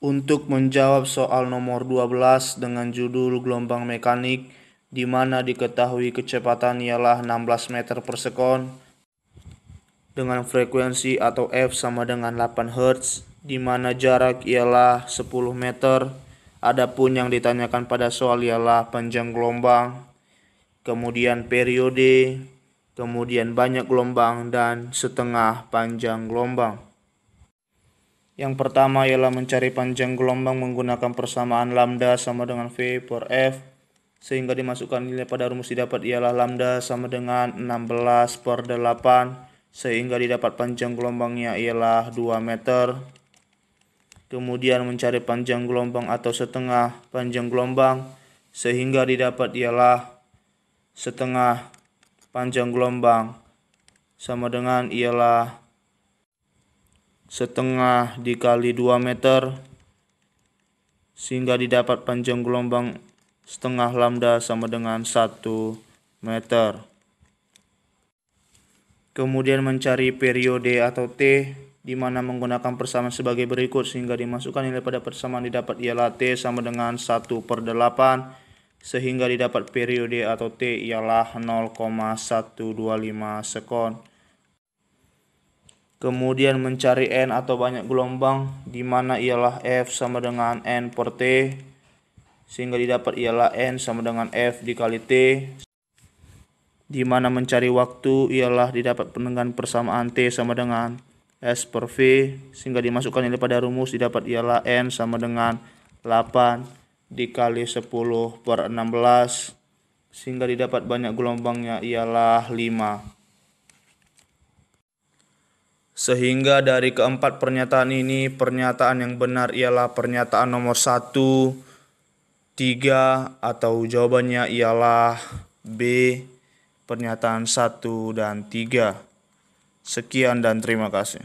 untuk menjawab soal nomor 12 dengan judul gelombang mekanik di mana diketahui kecepatan ialah 16 meter per sekon dengan frekuensi atau F sama dengan 8 Hz di mana jarak ialah 10 meter adapun yang ditanyakan pada soal ialah panjang gelombang kemudian periode kemudian banyak gelombang dan setengah panjang gelombang yang pertama ialah mencari panjang gelombang menggunakan persamaan lambda sama dengan V per F sehingga dimasukkan nilai pada rumus didapat ialah lambda sama dengan 16 per 8 sehingga didapat panjang gelombangnya ialah 2 meter kemudian mencari panjang gelombang atau setengah panjang gelombang sehingga didapat ialah setengah panjang gelombang sama dengan ialah setengah dikali 2 meter sehingga didapat panjang gelombang setengah lambda sama dengan 1 meter. Kemudian mencari periode atau T di mana menggunakan persamaan sebagai berikut sehingga dimasukkan nilai pada persamaan didapat ialah T sama dengan 1 per 8 sehingga didapat periode atau T ialah 0,125 sekon kemudian mencari N atau banyak gelombang di mana ialah F sama dengan N per T sehingga didapat ialah N sama dengan F dikali T di mana mencari waktu ialah didapat penenggan persamaan T sama dengan S per V sehingga dimasukkan ini pada rumus didapat ialah N sama dengan 8 dikali 10 per 16 sehingga didapat banyak gelombangnya ialah 5. Sehingga dari keempat pernyataan ini, pernyataan yang benar ialah pernyataan nomor satu, tiga, atau jawabannya ialah B, pernyataan satu dan tiga. Sekian dan terima kasih.